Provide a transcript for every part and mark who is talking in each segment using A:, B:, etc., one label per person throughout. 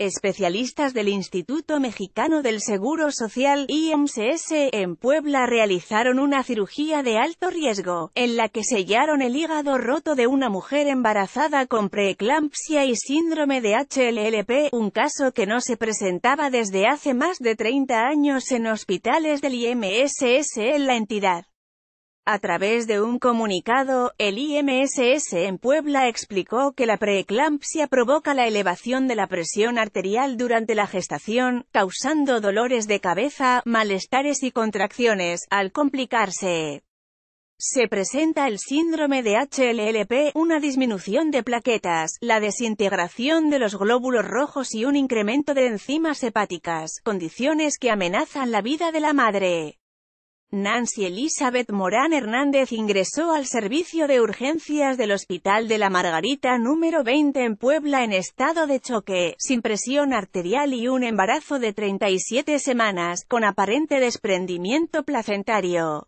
A: Especialistas del Instituto Mexicano del Seguro Social, IMSS, en Puebla realizaron una cirugía de alto riesgo, en la que sellaron el hígado roto de una mujer embarazada con preeclampsia y síndrome de HLLP, un caso que no se presentaba desde hace más de 30 años en hospitales del IMSS en la entidad. A través de un comunicado, el IMSS en Puebla explicó que la preeclampsia provoca la elevación de la presión arterial durante la gestación, causando dolores de cabeza, malestares y contracciones, al complicarse. Se presenta el síndrome de HLLP, una disminución de plaquetas, la desintegración de los glóbulos rojos y un incremento de enzimas hepáticas, condiciones que amenazan la vida de la madre. Nancy Elizabeth Morán Hernández ingresó al servicio de urgencias del Hospital de la Margarita número 20 en Puebla en estado de choque, sin presión arterial y un embarazo de 37 semanas, con aparente desprendimiento placentario.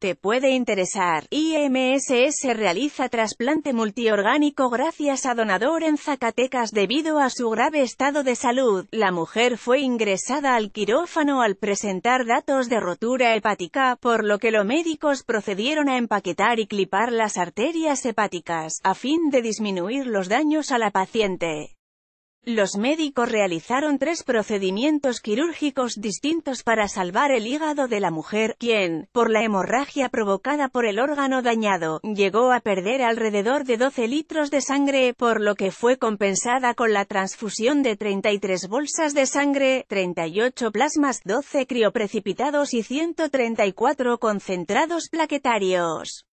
A: Te puede interesar. IMSS realiza trasplante multiorgánico gracias a donador en Zacatecas debido a su grave estado de salud. La mujer fue ingresada al quirófano al presentar datos de rotura hepática, por lo que los médicos procedieron a empaquetar y clipar las arterias hepáticas, a fin de disminuir los daños a la paciente. Los médicos realizaron tres procedimientos quirúrgicos distintos para salvar el hígado de la mujer, quien, por la hemorragia provocada por el órgano dañado, llegó a perder alrededor de 12 litros de sangre, por lo que fue compensada con la transfusión de 33 bolsas de sangre, 38 plasmas, 12 crioprecipitados y 134 concentrados plaquetarios.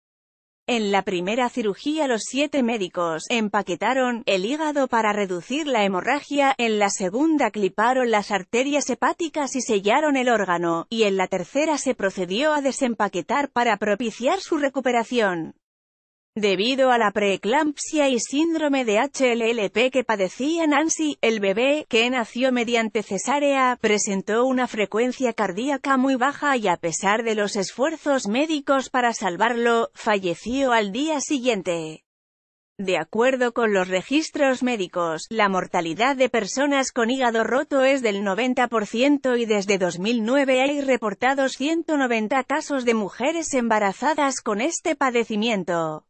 A: En la primera cirugía los siete médicos empaquetaron el hígado para reducir la hemorragia, en la segunda cliparon las arterias hepáticas y sellaron el órgano, y en la tercera se procedió a desempaquetar para propiciar su recuperación. Debido a la preeclampsia y síndrome de HLLP que padecía Nancy, el bebé, que nació mediante cesárea, presentó una frecuencia cardíaca muy baja y a pesar de los esfuerzos médicos para salvarlo, falleció al día siguiente. De acuerdo con los registros médicos, la mortalidad de personas con hígado roto es del 90% y desde 2009 hay reportados 190 casos de mujeres embarazadas con este padecimiento.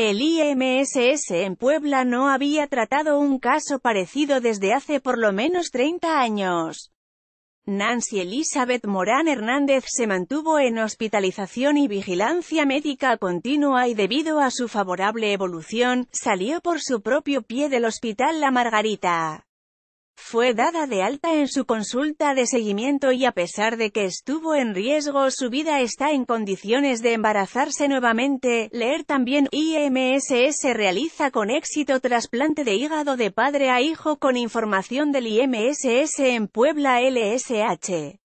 A: El IMSS en Puebla no había tratado un caso parecido desde hace por lo menos 30 años. Nancy Elizabeth Morán Hernández se mantuvo en hospitalización y vigilancia médica continua y debido a su favorable evolución, salió por su propio pie del hospital La Margarita. Fue dada de alta en su consulta de seguimiento y a pesar de que estuvo en riesgo su vida está en condiciones de embarazarse nuevamente. Leer también, IMSS realiza con éxito trasplante de hígado de padre a hijo con información del IMSS en Puebla LSH.